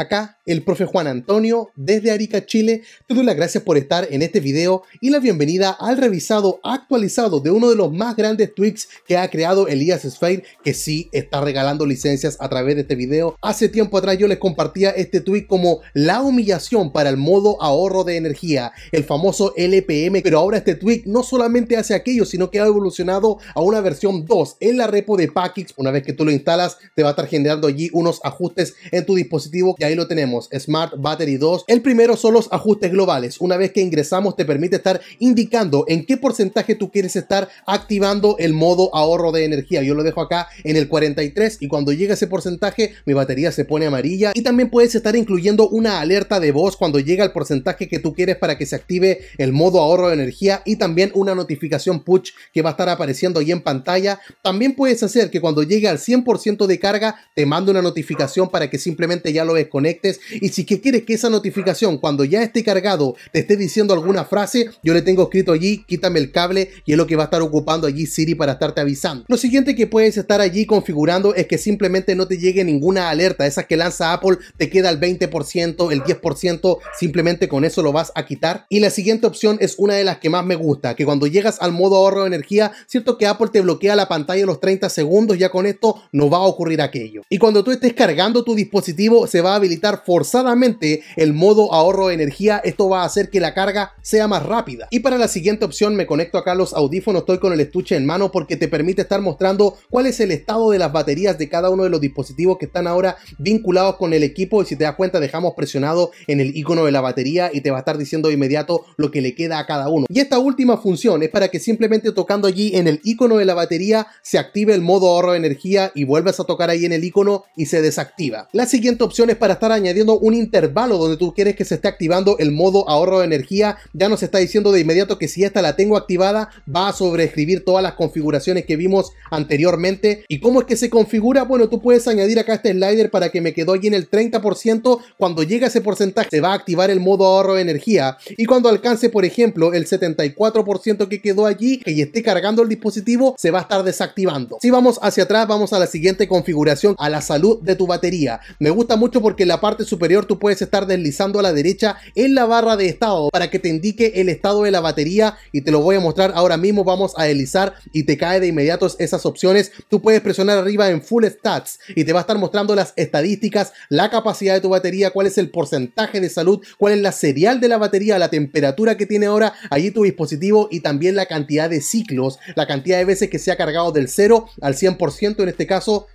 Acá el profe Juan Antonio desde Arica, Chile, te doy las gracias por estar en este video y la bienvenida al revisado actualizado de uno de los más grandes tweaks que ha creado Elías Sphere, que sí está regalando licencias a través de este video. Hace tiempo atrás yo les compartía este tweak como la humillación para el modo ahorro de energía, el famoso LPM, pero ahora este tweak no solamente hace aquello, sino que ha evolucionado a una versión 2 en la repo de Packix. Una vez que tú lo instalas, te va a estar generando allí unos ajustes en tu dispositivo ahí lo tenemos, Smart Battery 2. El primero son los ajustes globales. Una vez que ingresamos te permite estar indicando en qué porcentaje tú quieres estar activando el modo ahorro de energía. Yo lo dejo acá en el 43 y cuando llega ese porcentaje mi batería se pone amarilla y también puedes estar incluyendo una alerta de voz cuando llega el porcentaje que tú quieres para que se active el modo ahorro de energía y también una notificación push que va a estar apareciendo ahí en pantalla. También puedes hacer que cuando llegue al 100% de carga te mande una notificación para que simplemente ya lo veas conectes Y si quieres que esa notificación, cuando ya esté cargado, te esté diciendo alguna frase, yo le tengo escrito allí, quítame el cable y es lo que va a estar ocupando allí Siri para estarte avisando. Lo siguiente que puedes estar allí configurando es que simplemente no te llegue ninguna alerta. Esas que lanza Apple te queda el 20%, el 10%, simplemente con eso lo vas a quitar. Y la siguiente opción es una de las que más me gusta, que cuando llegas al modo ahorro de energía, cierto que Apple te bloquea la pantalla los 30 segundos, ya con esto no va a ocurrir aquello. Y cuando tú estés cargando tu dispositivo, se va a habilitar forzadamente el modo ahorro de energía, esto va a hacer que la carga sea más rápida. Y para la siguiente opción me conecto acá a los audífonos, estoy con el estuche en mano porque te permite estar mostrando cuál es el estado de las baterías de cada uno de los dispositivos que están ahora vinculados con el equipo y si te das cuenta dejamos presionado en el icono de la batería y te va a estar diciendo de inmediato lo que le queda a cada uno. Y esta última función es para que simplemente tocando allí en el icono de la batería se active el modo ahorro de energía y vuelves a tocar ahí en el icono y se desactiva. La siguiente opción es para estar añadiendo un intervalo donde tú quieres que se esté activando el modo ahorro de energía. Ya nos está diciendo de inmediato que si esta la tengo activada va a sobreescribir todas las configuraciones que vimos anteriormente. ¿Y cómo es que se configura? Bueno, tú puedes añadir acá este slider para que me quedó allí en el 30%. Cuando llega ese porcentaje se va a activar el modo ahorro de energía. Y cuando alcance, por ejemplo, el 74% que quedó allí y esté cargando el dispositivo, se va a estar desactivando. Si vamos hacia atrás, vamos a la siguiente configuración, a la salud de tu batería. Me gusta mucho porque que en la parte superior tú puedes estar deslizando a la derecha en la barra de estado para que te indique el estado de la batería y te lo voy a mostrar ahora mismo. Vamos a deslizar y te cae de inmediato esas opciones. Tú puedes presionar arriba en Full Stats y te va a estar mostrando las estadísticas, la capacidad de tu batería, cuál es el porcentaje de salud, cuál es la serial de la batería, la temperatura que tiene ahora allí tu dispositivo y también la cantidad de ciclos, la cantidad de veces que se ha cargado del 0 al 100% en este caso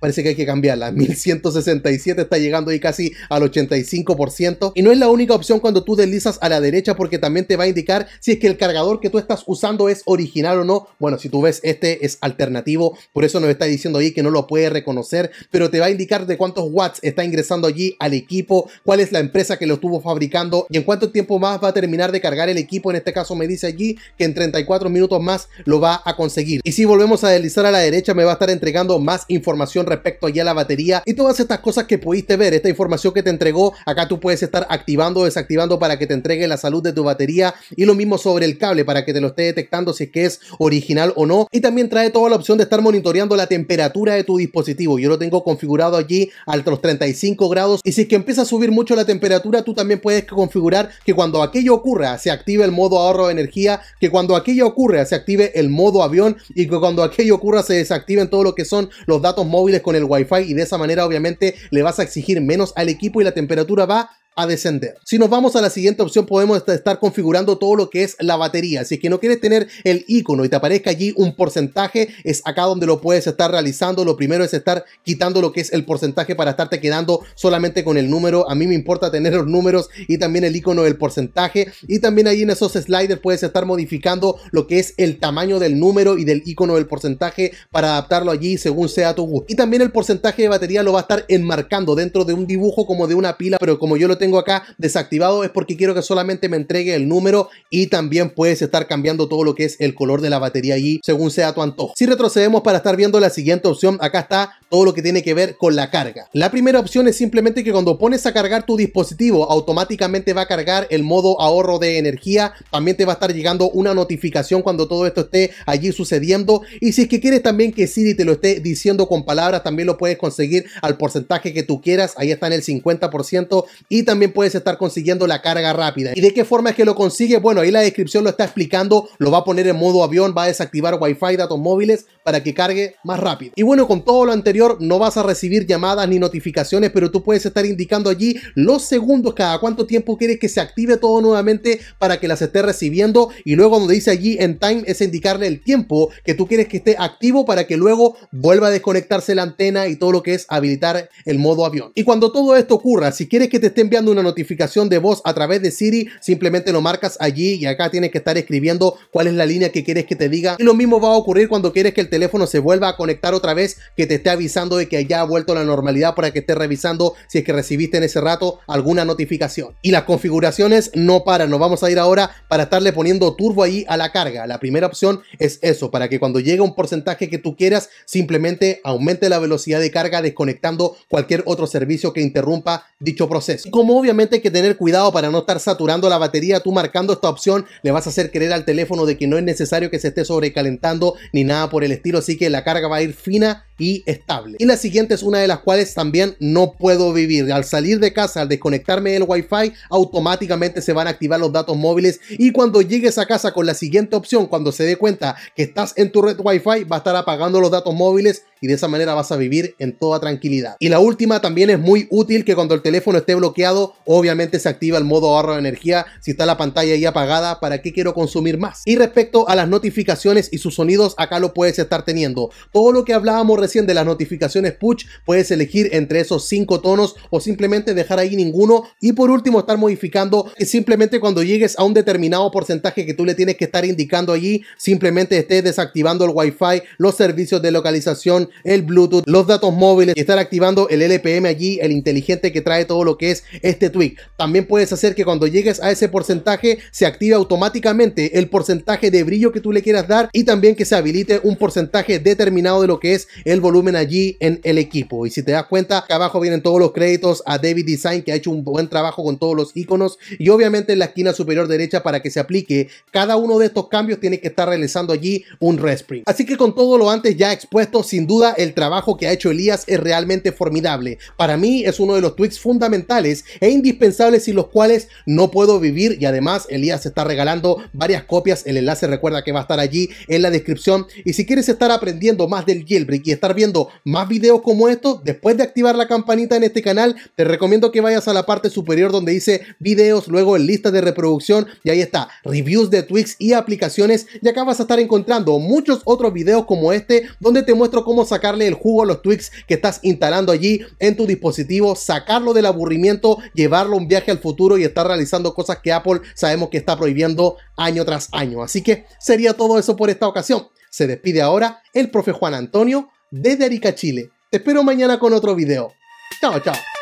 parece que hay que cambiarla. 1167 está llegando ahí casi al 85%. Y no es la única opción cuando tú deslizas a la derecha porque también te va a indicar si es que el cargador que tú estás usando es original o no. Bueno, si tú ves este es alternativo, por eso nos está diciendo ahí que no lo puede reconocer, pero te va a indicar de cuántos watts está ingresando allí al equipo, cuál es la empresa que lo estuvo fabricando y en cuánto tiempo más va a terminar de cargar el equipo. En este caso me dice allí que en 34 minutos más lo va a conseguir. Y si volvemos a deslizar a la derecha me va a estar entregando más información respecto allí a la batería y todas estas cosas que pudiste ver, esta información que te entregó, acá tú puedes estar activando o desactivando para que te entregue la salud de tu batería y lo mismo sobre el cable para que te lo esté detectando si es que es original o no y también trae toda la opción de estar monitoreando la temperatura de tu dispositivo, yo lo tengo configurado allí a los 35 grados y si es que empieza a subir mucho la temperatura tú también puedes configurar que cuando aquello ocurra se active el modo ahorro de energía, que cuando aquello ocurra se active el modo avión y que cuando aquello ocurra se desactiven todo lo que son los datos móviles con el wifi y de esa manera obviamente le vas a exigir menos al equipo y la temperatura va descender. Si nos vamos a la siguiente opción, podemos estar configurando todo lo que es la batería. Si es que no quieres tener el icono y te aparezca allí un porcentaje, es acá donde lo puedes estar realizando. Lo primero es estar quitando lo que es el porcentaje para estarte quedando solamente con el número. A mí me importa tener los números y también el icono del porcentaje. Y también ahí en esos sliders puedes estar modificando lo que es el tamaño del número y del icono del porcentaje para adaptarlo allí según sea tu gusto. Y también el porcentaje de batería lo va a estar enmarcando dentro de un dibujo como de una pila, pero como yo lo tengo acá desactivado es porque quiero que solamente me entregue el número y también puedes estar cambiando todo lo que es el color de la batería allí según sea tu antojo. Si retrocedemos para estar viendo la siguiente opción, acá está todo lo que tiene que ver con la carga. La primera opción es simplemente que cuando pones a cargar tu dispositivo, automáticamente va a cargar el modo ahorro de energía. También te va a estar llegando una notificación cuando todo esto esté allí sucediendo. Y si es que quieres también que Siri te lo esté diciendo con palabras, también lo puedes conseguir al porcentaje que tú quieras. Ahí está en el 50% y también también puedes estar consiguiendo la carga rápida. ¿Y de qué forma es que lo consigue Bueno, ahí la descripción lo está explicando, lo va a poner en modo avión, va a desactivar Wi-Fi, datos móviles, para que cargue más rápido. Y bueno, con todo lo anterior no vas a recibir llamadas ni notificaciones, pero tú puedes estar indicando allí los segundos cada cuánto tiempo quieres que se active todo nuevamente para que las esté recibiendo y luego donde dice allí en time es indicarle el tiempo que tú quieres que esté activo para que luego vuelva a desconectarse la antena y todo lo que es habilitar el modo avión. Y cuando todo esto ocurra, si quieres que te esté enviando una notificación de voz a través de Siri, simplemente lo marcas allí y acá tienes que estar escribiendo cuál es la línea que quieres que te diga. Y lo mismo va a ocurrir cuando quieres que el teléfono teléfono se vuelva a conectar otra vez, que te esté avisando de que ya ha vuelto la normalidad para que esté revisando si es que recibiste en ese rato alguna notificación. Y las configuraciones no paran, nos vamos a ir ahora para estarle poniendo turbo ahí a la carga. La primera opción es eso, para que cuando llegue un porcentaje que tú quieras, simplemente aumente la velocidad de carga desconectando cualquier otro servicio que interrumpa dicho proceso. Como obviamente hay que tener cuidado para no estar saturando la batería, tú marcando esta opción le vas a hacer creer al teléfono de que no es necesario que se esté sobrecalentando ni nada por el estilo, así que la carga va a ir fina y estable. Y la siguiente es una de las cuales también no puedo vivir. Al salir de casa, al desconectarme del Wi-Fi, automáticamente se van a activar los datos móviles y cuando llegues a casa con la siguiente opción, cuando se dé cuenta que estás en tu red Wi-Fi, va a estar apagando los datos móviles y de esa manera vas a vivir en toda tranquilidad. Y la última también es muy útil que cuando el teléfono esté bloqueado, obviamente se activa el modo ahorro de energía. Si está la pantalla ahí apagada, ¿para qué quiero consumir más? Y respecto a las notificaciones y sus sonidos, acá lo puedes estar teniendo. Todo lo que hablábamos de las notificaciones push, puedes elegir entre esos cinco tonos o simplemente dejar ahí ninguno. Y por último, estar modificando que simplemente cuando llegues a un determinado porcentaje que tú le tienes que estar indicando allí, simplemente estés desactivando el wifi, los servicios de localización, el Bluetooth, los datos móviles y estar activando el LPM allí, el inteligente que trae todo lo que es este tweak. También puedes hacer que cuando llegues a ese porcentaje se active automáticamente el porcentaje de brillo que tú le quieras dar y también que se habilite un porcentaje determinado de lo que es el volumen allí en el equipo. Y si te das cuenta, acá abajo vienen todos los créditos a David Design, que ha hecho un buen trabajo con todos los iconos. Y obviamente en la esquina superior derecha, para que se aplique cada uno de estos cambios, tiene que estar realizando allí un resprint. Así que con todo lo antes ya expuesto, sin duda el trabajo que ha hecho Elías es realmente formidable. Para mí es uno de los tweaks fundamentales e indispensables sin los cuales no puedo vivir. Y además, Elías está regalando varias copias. El enlace recuerda que va a estar allí en la descripción. Y si quieres estar aprendiendo más del jailbreak y estar viendo más videos como estos, después de activar la campanita en este canal, te recomiendo que vayas a la parte superior donde dice videos, luego en lista de reproducción y ahí está, reviews de tweaks y aplicaciones y acá vas a estar encontrando muchos otros videos como este donde te muestro cómo sacarle el jugo a los tweaks que estás instalando allí en tu dispositivo, sacarlo del aburrimiento, llevarlo un viaje al futuro y estar realizando cosas que Apple sabemos que está prohibiendo año tras año. Así que sería todo eso por esta ocasión. Se despide ahora el profe Juan Antonio desde Arica, Chile. Te espero mañana con otro video. Chao, chao.